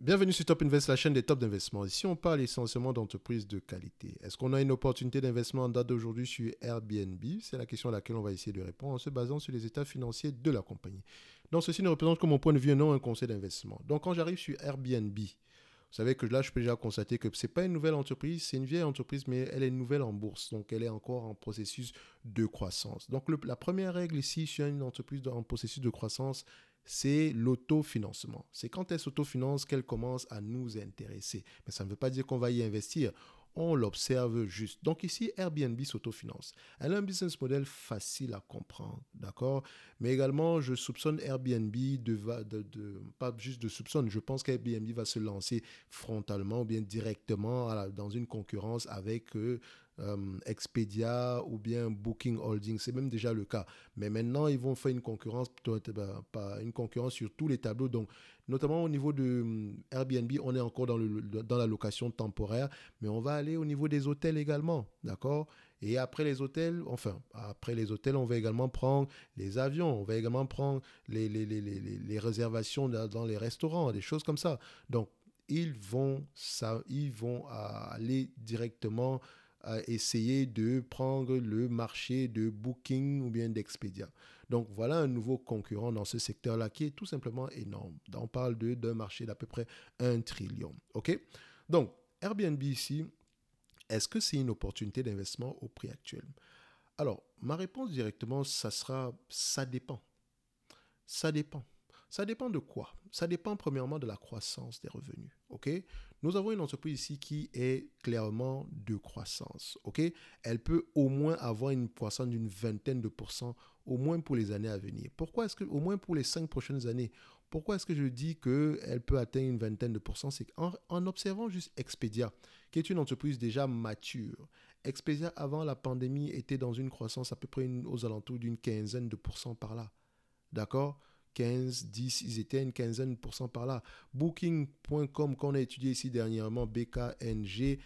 Bienvenue sur Top Invest, la chaîne des tops d'investissement. Ici, on parle essentiellement d'entreprises de qualité. Est-ce qu'on a une opportunité d'investissement en date d'aujourd'hui sur Airbnb C'est la question à laquelle on va essayer de répondre en se basant sur les états financiers de la compagnie. Donc, ceci ne représente que mon point de vue, non un conseil d'investissement. Donc, quand j'arrive sur Airbnb, vous savez que là, je peux déjà constater que ce n'est pas une nouvelle entreprise, c'est une vieille entreprise, mais elle est nouvelle en bourse. Donc, elle est encore en processus de croissance. Donc, la première règle ici sur une entreprise en processus de croissance, c'est l'autofinancement. C'est quand elle s'autofinance qu'elle commence à nous intéresser. Mais ça ne veut pas dire qu'on va y investir. On l'observe juste. Donc ici, Airbnb s'autofinance. Elle a un business model facile à comprendre, d'accord Mais également, je soupçonne Airbnb de, de, Pas juste de soupçonne, je pense qu'Airbnb va se lancer frontalement ou bien directement dans une concurrence avec... Euh, euh, Expedia ou bien Booking Holding. C'est même déjà le cas. Mais maintenant, ils vont faire une concurrence, bah, une concurrence sur tous les tableaux. Donc, notamment au niveau de mm, Airbnb, on est encore dans, le, dans la location temporaire, mais on va aller au niveau des hôtels également, d'accord Et après les hôtels, enfin, après les hôtels, on va également prendre les avions, on va également prendre les, les, les, les réservations dans les restaurants, des choses comme ça. Donc, ils vont, ça, ils vont aller directement à essayer de prendre le marché de Booking ou bien d'Expedia. Donc voilà un nouveau concurrent dans ce secteur-là qui est tout simplement énorme. On parle d'un marché d'à peu près 1 trillion. OK Donc Airbnb ici, est-ce que c'est une opportunité d'investissement au prix actuel Alors, ma réponse directement, ça sera ça dépend. Ça dépend. Ça dépend de quoi Ça dépend premièrement de la croissance des revenus. OK nous avons une entreprise ici qui est clairement de croissance. ok Elle peut au moins avoir une croissance d'une vingtaine de pourcents, au moins pour les années à venir. Pourquoi est-ce que, au moins pour les cinq prochaines années, pourquoi est-ce que je dis qu'elle peut atteindre une vingtaine de pourcents C'est qu'en en observant juste Expedia, qui est une entreprise déjà mature. Expedia, avant la pandémie, était dans une croissance à peu près aux alentours d'une quinzaine de pourcents par là. D'accord 15, 10, ils étaient une quinzaine de pourcents par là. Booking.com, qu'on a étudié ici dernièrement, BKNG,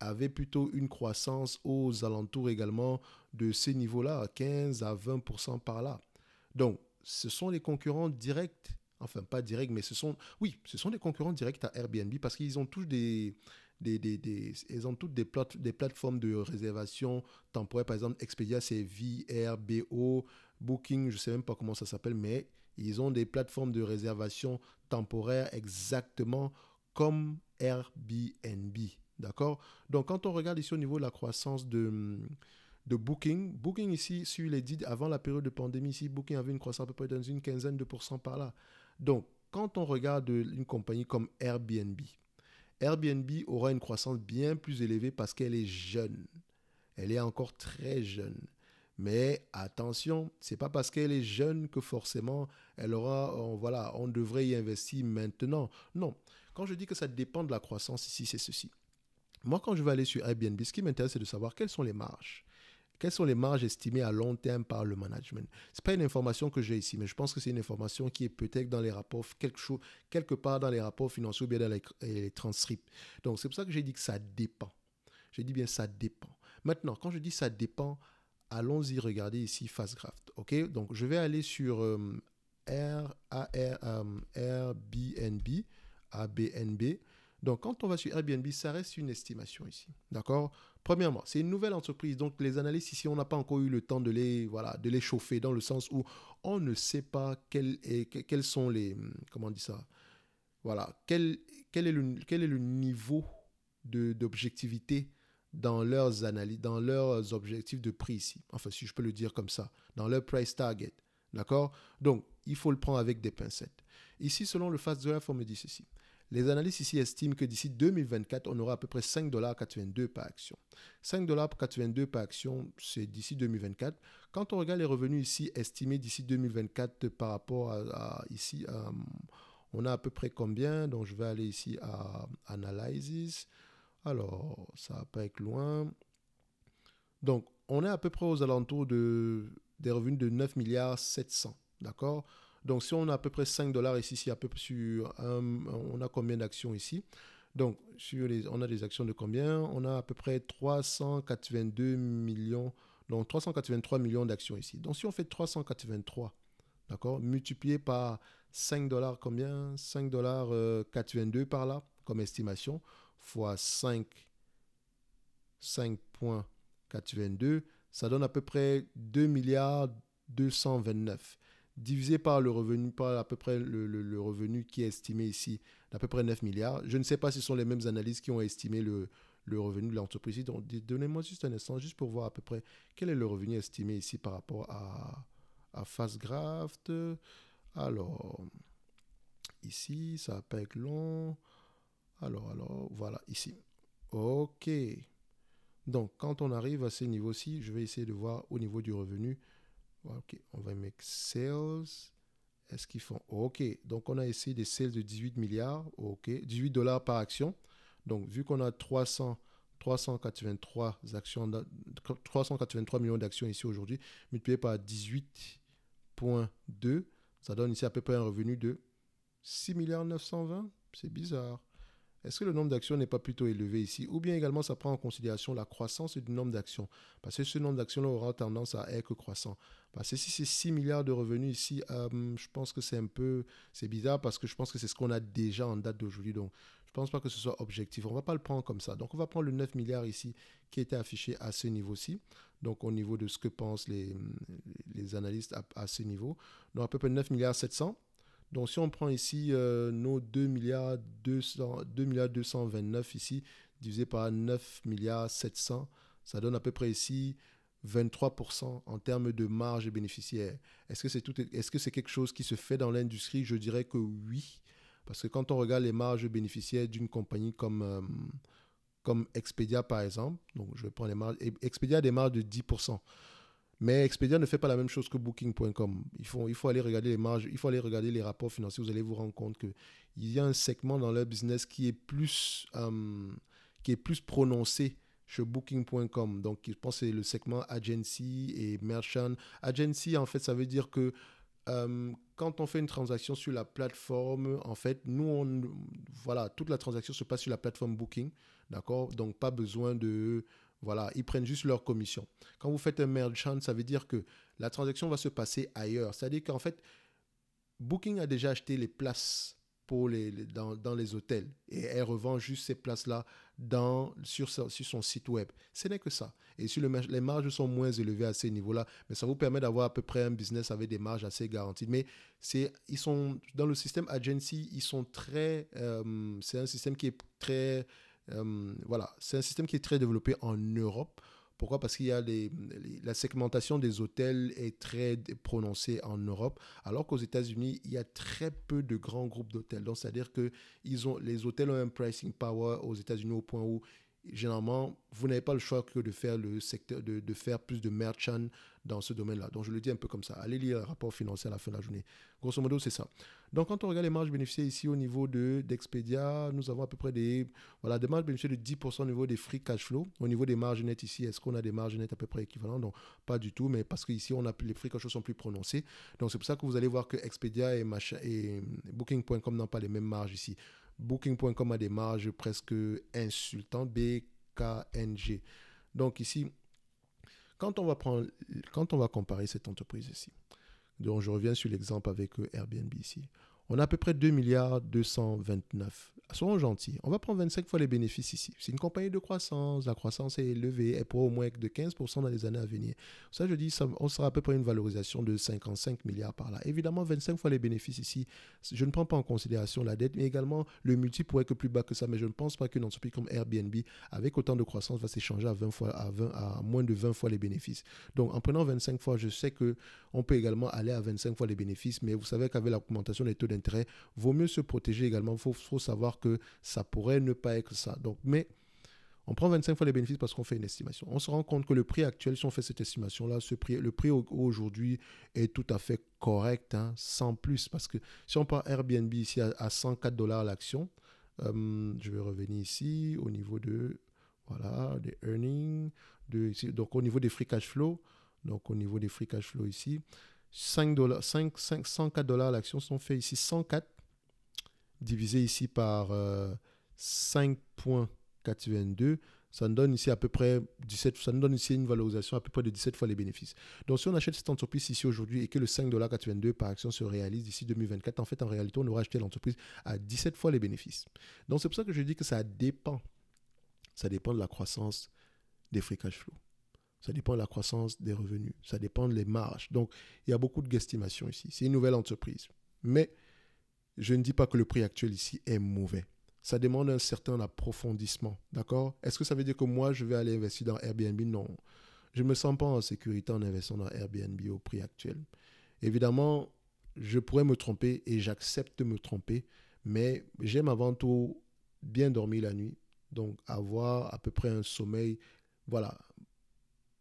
avait plutôt une croissance aux alentours également de ces niveaux-là, 15 à 20% par là. Donc, ce sont les concurrents directs, enfin pas directs, mais ce sont, oui, ce sont des concurrents directs à Airbnb parce qu'ils ont tous des, ont toutes des, des plateformes de réservation temporaire, par exemple Expedia, c'est VRBO, Booking, je ne sais même pas comment ça s'appelle, mais ils ont des plateformes de réservation temporaire exactement comme Airbnb. D'accord Donc, quand on regarde ici au niveau de la croissance de, de Booking, Booking ici, sur les dit avant la période de pandémie, ici, Booking avait une croissance à peu près dans une quinzaine de pourcents par là. Donc, quand on regarde une compagnie comme Airbnb, Airbnb aura une croissance bien plus élevée parce qu'elle est jeune. Elle est encore très jeune. Mais attention, c'est pas parce qu'elle est jeune que forcément elle aura, on, euh, voilà, on devrait y investir maintenant. Non. Quand je dis que ça dépend de la croissance ici, c'est ceci. Moi, quand je vais aller sur Airbnb, ce qui m'intéresse, c'est de savoir quelles sont les marges. Quelles sont les marges estimées à long terme par le management Ce n'est pas une information que j'ai ici, mais je pense que c'est une information qui est peut-être dans les rapports, quelque, chose, quelque part dans les rapports financiers ou bien dans les, les transcripts. Donc, c'est pour ça que j'ai dit que ça dépend. J'ai dit bien ça dépend. Maintenant, quand je dis ça dépend, allons-y regarder ici FastGraft. OK Donc, je vais aller sur euh, R, A, R, euh, B Airbnb, Donc, quand on va sur Airbnb, ça reste une estimation ici. D'accord Premièrement, c'est une nouvelle entreprise. Donc, les analystes ici, on n'a pas encore eu le temps de les, voilà, de les chauffer dans le sens où on ne sait pas quels sont les. Comment on dit ça Voilà. Quel, quel, est le, quel est le niveau d'objectivité dans leurs dans leurs objectifs de prix ici. Enfin, si je peux le dire comme ça, dans leur price target. D'accord Donc, il faut le prendre avec des pincettes. Ici, selon le Fast Graph, on me dit ceci. Les analystes ici estiment que d'ici 2024, on aura à peu près 5,82$ par action. 5,82$ par action, c'est d'ici 2024. Quand on regarde les revenus ici estimés d'ici 2024 par rapport à, ici, euh, on a à peu près combien Donc je vais aller ici à Analysis. Alors, ça va pas être loin. Donc, on est à peu près aux alentours de, des revenus de 9 milliards 700, d'accord Donc, si on a à peu près 5 dollars ici, si à peu sur on a combien d'actions ici Donc, les, on a des actions de combien On a à peu près 382 millions, donc 383 millions d'actions ici. Donc, si on fait 383, d'accord Multiplié par 5 dollars combien 5 dollars 82 euh, par là, comme estimation fois 5, 5.82, ça donne à peu près 2 milliards 229 divisé par le revenu, par à peu près le, revenu qui est estimé ici à peu près 9 milliards. Je ne sais pas si ce sont les mêmes analyses qui ont estimé le, revenu de l'entreprise. Donc, donnez-moi juste un instant, juste pour voir à peu près quel est le revenu estimé ici par rapport à, à Fastgraft. Alors, ici, ça va pas être long. Alors, alors, voilà, ici. OK. Donc, quand on arrive à ce niveau-ci, je vais essayer de voir au niveau du revenu. OK, on va mettre sales. Est-ce qu'ils font OK. Donc, on a essayé des sales de 18 milliards. OK, 18 dollars par action. Donc, vu qu'on a 300, 383, actions, 383 millions d'actions ici aujourd'hui, multiplié par 18,2, ça donne ici à peu près un revenu de 6 milliards 920. C'est bizarre. Est-ce que le nombre d'actions n'est pas plutôt élevé ici Ou bien également, ça prend en considération la croissance du nombre d'actions. Parce que ce nombre dactions aura tendance à être croissant. Parce que si c'est 6 milliards de revenus ici, hum, je pense que c'est un peu... C'est bizarre parce que je pense que c'est ce qu'on a déjà en date d'aujourd'hui. Donc, je ne pense pas que ce soit objectif. On ne va pas le prendre comme ça. Donc, on va prendre le 9 milliards ici qui était affiché à ce niveau-ci. Donc, au niveau de ce que pensent les, hum, analystes à, à ce niveau. Donc, à peu près 9 milliards 700. Donc si on prend ici euh, nos 2 milliards, 229 ici, divisé par 9 milliards 700, ça donne à peu près ici 23% en termes de marge bénéficiaire. Est-ce que c'est tout, est-ce que c'est quelque chose qui se fait dans l'industrie Je dirais que oui, parce que quand on regarde les marges bénéficiaires d'une compagnie comme euh, comme Expedia par exemple, donc je vais prendre les marges, Expedia a des marges de 10%. Mais Expedia ne fait pas la même chose que Booking.com. Il faut, aller regarder les marges, il faut aller regarder les rapports financiers. Vous allez vous rendre compte qu'il y a un segment dans leur business qui est plus, euh, qui est plus prononcé chez Booking.com. Donc, je pense que c'est le segment agency et merchant. Agency, en fait, ça veut dire que euh, quand on fait une transaction sur la plateforme, en fait, nous, voilà, toute la transaction se passe sur la plateforme Booking. D'accord Donc, pas besoin de voilà, ils prennent juste leur commission. Quand vous faites un merchant, ça veut dire que la transaction va se passer ailleurs. C'est-à-dire qu'en fait, Booking a déjà acheté les places pour les, dans, les hôtels et elle revend juste ces places-là sur, sur, son site web. Ce n'est que ça. Et sur le, les marges sont moins élevées à ces niveaux-là, mais ça vous permet d'avoir à peu près un business avec des marges assez garanties. Mais c'est, ils sont dans le système agency, ils sont très, euh, c'est un système qui est très euh, voilà, c'est un système qui est très développé en Europe. Pourquoi Parce qu'il y a les, la segmentation des hôtels est très prononcée en Europe, alors qu'aux États-Unis, il y a très peu de grands groupes d'hôtels. Donc, c'est-à-dire que ils ont, les hôtels ont un pricing power aux États-Unis au point où généralement, vous n'avez pas le choix que de faire le secteur, de, de faire plus de merchant dans ce domaine-là. Donc, je le dis un peu comme ça. Allez lire le rapport financier à la fin de la journée. Grosso modo, c'est ça. Donc, quand on regarde les marges bénéficiaires ici au niveau de d'Expedia, nous avons à peu près des, voilà, des marges bénéficiaires de 10% au niveau des free cash flow. Au niveau des marges nettes ici, est-ce qu'on a des marges nettes à peu près équivalentes Non, pas du tout, mais parce qu'ici, on a, les free cash flow sont plus prononcés. Donc, c'est pour ça que vous allez voir que Expedia et, et Booking.com n'ont pas les mêmes marges ici. Booking.com a des marges presque insultantes, BKNG. Donc, ici, quand on va, prendre, quand on va comparer cette entreprise ici, dont je reviens sur l'exemple avec Airbnb ici, on a à peu près 2 milliards 229 Soyons gentils. On va prendre 25 fois les bénéfices ici. C'est une compagnie de croissance. La croissance est élevée. Elle pourra au moins être de 15% dans les années à venir. Ça, je dis, ça, on sera à peu près une valorisation de 55 milliards par là. Évidemment, 25 fois les bénéfices ici, je ne prends pas en considération la dette, mais également le multi pourrait être plus bas que ça. Mais je ne pense pas qu'une entreprise comme Airbnb, avec autant de croissance, va s'échanger à 20 fois, à 20, à moins de 20 fois les bénéfices. Donc, en prenant 25 fois, je sais que on peut également aller à 25 fois les bénéfices. Mais vous savez qu'avec l'augmentation des taux d'intérêt, vaut mieux se protéger également. Il faut savoir que ça pourrait ne pas être ça. Donc, mais on prend 25 fois les bénéfices parce qu'on fait une estimation. On se rend compte que le prix actuel, si on fait cette estimation-là, ce prix, le prix aujourd'hui est tout à fait correct, hein, sans plus. Parce que si on prend Airbnb ici à, 104 dollars l'action, euh, je vais revenir ici au niveau de, voilà, des earnings, de, donc au niveau des free cash flow, donc au niveau des free cash flow ici, 5 dollars, 5, 5, 104 dollars l'action sont faits ici, 104 divisé ici par 5.82, euh, ça nous donne ici à peu près 17, ça nous donne ici une valorisation à peu près de 17 fois les bénéfices. Donc si on achète cette entreprise ici aujourd'hui et que le 5,82$ par action se réalise d'ici 2024, en fait en réalité on aura acheté l'entreprise à 17 fois les bénéfices. Donc c'est pour ça que je dis que ça dépend. Ça dépend de la croissance des free cash flow. Ça dépend de la croissance des revenus. Ça dépend des marges. Donc il y a beaucoup de guestimation ici. C'est une nouvelle entreprise. Mais je ne dis pas que le prix actuel ici est mauvais. Ça demande un certain approfondissement, d'accord Est-ce que ça veut dire que moi, je vais aller investir dans Airbnb Non. Je ne me sens pas en sécurité en investissant dans Airbnb au prix actuel. Évidemment, je pourrais me tromper et j'accepte de me tromper, mais j'aime avant tout bien dormir la nuit, donc avoir à peu près un sommeil, voilà,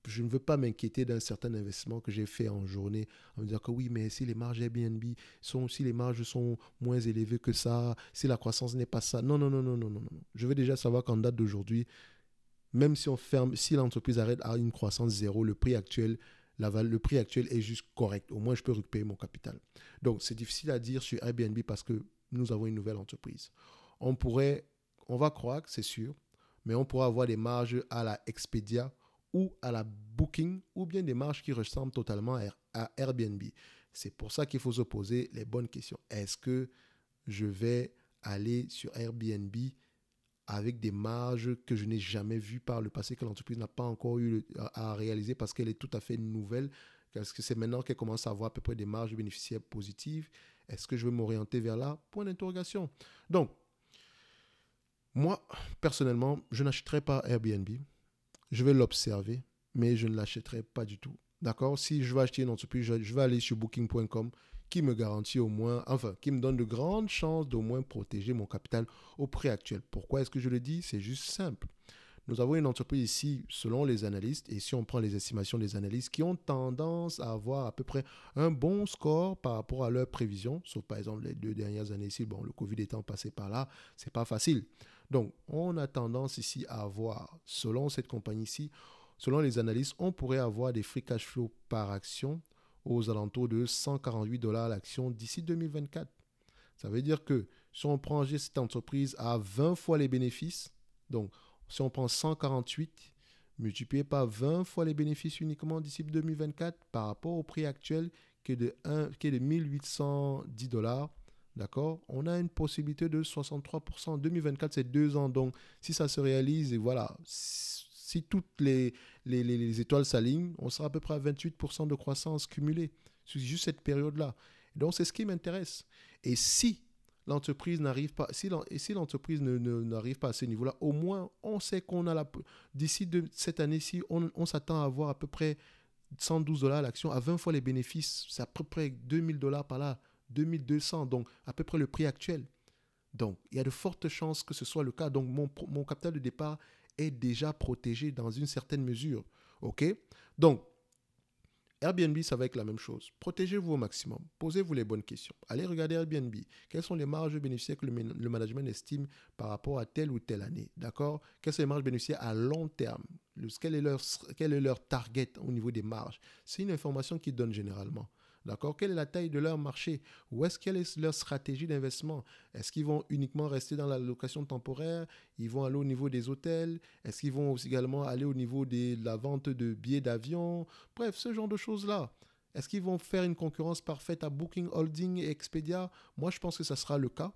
je ne veux pas m'inquiéter d'un certain investissement que j'ai fait en journée en me disant que oui, mais si les marges Airbnb sont, si les marges sont moins élevées que ça, si la croissance n'est pas ça. Non, non, non, non, non, non, Je veux déjà savoir qu'en date d'aujourd'hui, même si on ferme, si l'entreprise arrête à une croissance zéro, le prix actuel, la, le prix actuel est juste correct. Au moins, je peux récupérer mon capital. Donc, c'est difficile à dire sur Airbnb parce que nous avons une nouvelle entreprise. On pourrait, on va croire que c'est sûr, mais on pourra avoir des marges à la Expedia ou à la Booking ou bien des marges qui ressemblent totalement à Airbnb. C'est pour ça qu'il faut se poser les bonnes questions. Est-ce que je vais aller sur Airbnb avec des marges que je n'ai jamais vues par le passé, que l'entreprise n'a pas encore eu à, réaliser parce qu'elle est tout à fait nouvelle, est-ce que c'est maintenant qu'elle commence à avoir à peu près des marges bénéficiaires positives. Est-ce que je vais m'orienter vers là Point d'interrogation. Donc, moi, personnellement, je n'achèterai pas Airbnb je vais l'observer, mais je ne l'achèterai pas du tout. D'accord Si je veux acheter une entreprise, je vais aller sur booking.com qui me garantit au moins, enfin, qui me donne de grandes chances d'au moins protéger mon capital au prix actuel. Pourquoi est-ce que je le dis C'est juste simple. Nous avons une entreprise ici, selon les analystes, et si on prend les estimations des analystes, qui ont tendance à avoir à peu près un bon score par rapport à leurs prévisions, sauf par exemple les deux dernières années ici, bon, le Covid étant passé par là, c'est pas facile. Donc, on a tendance ici à avoir, selon cette compagnie-ci, selon les analystes, on pourrait avoir des free cash flow par action aux alentours de 148 dollars l'action d'ici 2024. Ça veut dire que si on prend cette entreprise à 20 fois les bénéfices, donc si on prend 148 multiplié par 20 fois les bénéfices uniquement d'ici 2024 par rapport au prix actuel qui est de, 1, qui est de 1810 dollars, D'accord On a une possibilité de 63% 2024, c'est deux ans. Donc, si ça se réalise, et voilà, si toutes les, les, étoiles s'alignent, on sera à peu près à 28% de croissance cumulée sur juste cette période-là. Donc, c'est ce qui m'intéresse. Et si l'entreprise n'arrive pas, si l'entreprise pas à ce niveau-là, au moins, on sait qu'on a la. D'ici cette année-ci, on, s'attend à avoir à peu près 112 dollars l'action à 20 fois les bénéfices. C'est à peu près 2000 dollars par là. 2200, donc à peu près le prix actuel. Donc, il y a de fortes chances que ce soit le cas. Donc, mon, capital de départ est déjà protégé dans une certaine mesure. OK Donc, Airbnb, ça va être la même chose. Protégez-vous au maximum. Posez-vous les bonnes questions. Allez regarder Airbnb. Quelles sont les marges bénéficiaires que le, management estime par rapport à telle ou telle année D'accord Quelles sont les marges bénéficiaires à long terme est leur, quel est leur target au niveau des marges C'est une information qu'ils donnent généralement. D'accord Quelle est la taille de leur marché Où est-ce qu'elle est leur stratégie d'investissement Est-ce qu'ils vont uniquement rester dans la location temporaire Ils vont aller au niveau des hôtels Est-ce qu'ils vont aussi également aller au niveau de la vente de billets d'avion Bref, ce genre de choses-là. Est-ce qu'ils vont faire une concurrence parfaite à Booking, Holding et Expedia Moi, je pense que ça sera le cas.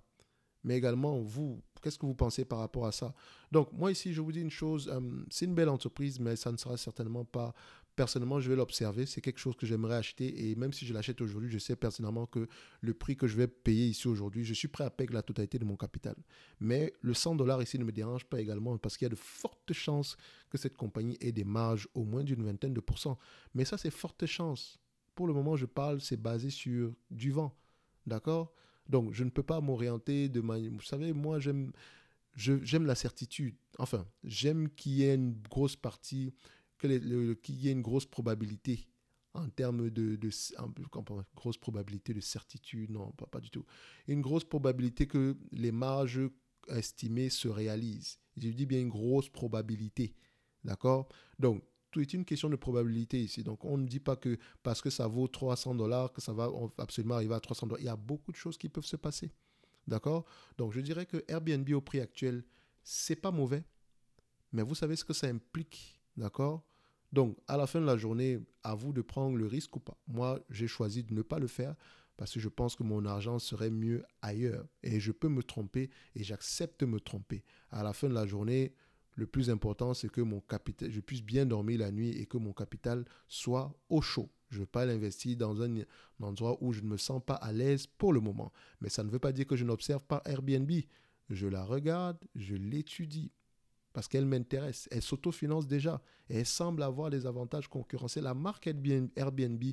Mais également, vous, qu'est-ce que vous pensez par rapport à ça Donc, moi, ici, je vous dis une chose, euh, c'est une belle entreprise, mais ça ne sera certainement pas personnellement, je vais l'observer. C'est quelque chose que j'aimerais acheter. Et même si je l'achète aujourd'hui, je sais personnellement que le prix que je vais payer ici aujourd'hui, je suis prêt à payer la totalité de mon capital. Mais le 100 dollars ici ne me dérange pas également parce qu'il y a de fortes chances que cette compagnie ait des marges au moins d'une vingtaine de pourcents. Mais ça, c'est fortes chances. Pour le moment, je parle, c'est basé sur du vent. D'accord Donc, je ne peux pas m'orienter de manière. Vous savez, moi, j'aime j'aime la certitude. Enfin, j'aime qu'il y ait une grosse partie qu'il y ait une grosse probabilité en termes de, de grosse probabilité de certitude, non, pas, pas, du tout. Une grosse probabilité que les marges estimées se réalisent. Je dis bien une grosse probabilité, d'accord Donc, tout est une question de probabilité ici. Donc, on ne dit pas que parce que ça vaut 300 dollars, que ça va absolument arriver à 300 dollars. Il y a beaucoup de choses qui peuvent se passer, d'accord Donc, je dirais que Airbnb au prix actuel, c'est pas mauvais, mais vous savez ce que ça implique D'accord Donc, à la fin de la journée, à vous de prendre le risque ou pas. Moi, j'ai choisi de ne pas le faire parce que je pense que mon argent serait mieux ailleurs. Et je peux me tromper et j'accepte de me tromper. À la fin de la journée, le plus important, c'est que mon capital, je puisse bien dormir la nuit et que mon capital soit au chaud. Je ne veux pas l'investir dans un endroit où je ne me sens pas à l'aise pour le moment. Mais ça ne veut pas dire que je n'observe pas Airbnb. Je la regarde, je l'étudie parce qu'elle m'intéresse. Elle s'autofinance déjà et elle semble avoir des avantages concurrentiels. La marque Airbnb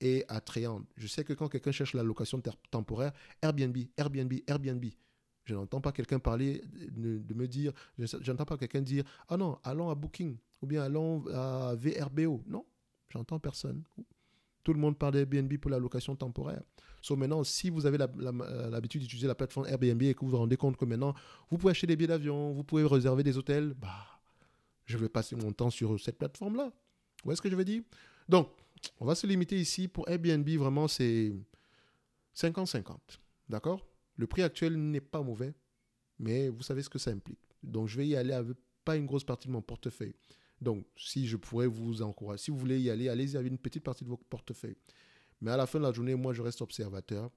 est attrayante. Je sais que quand quelqu'un cherche la location temporaire, Airbnb, Airbnb, Airbnb. Je n'entends pas quelqu'un parler, de, me dire, je n'entends pas quelqu'un dire, ah non, allons à Booking ou bien allons à VRBO. Non, j'entends personne. Tout le monde parle d'Airbnb pour la location temporaire. Sauf maintenant, si vous avez euh, l'habitude d'utiliser la plateforme Airbnb et que vous vous rendez compte que maintenant, vous pouvez acheter des billets d'avion, vous pouvez réserver des hôtels, bah, je vais passer mon temps sur cette plateforme-là. Vous est ce que je veux dire Donc, on va se limiter ici. Pour Airbnb, vraiment, c'est 50-50. D'accord Le prix actuel n'est pas mauvais, mais vous savez ce que ça implique. Donc, je vais y aller avec pas une grosse partie de mon portefeuille. Donc, si je pourrais vous encourager, si vous voulez y aller, allez-y avec une petite partie de votre portefeuille. Mais à la fin de la journée, moi, je reste observateur.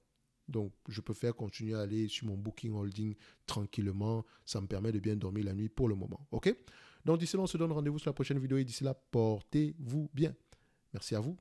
Donc, je peux faire continuer à aller sur mon booking holding tranquillement. Ça me permet de bien dormir la nuit pour le moment. OK Donc, d'ici là, on se donne rendez-vous sur la prochaine vidéo. Et d'ici là, portez-vous bien. Merci à vous.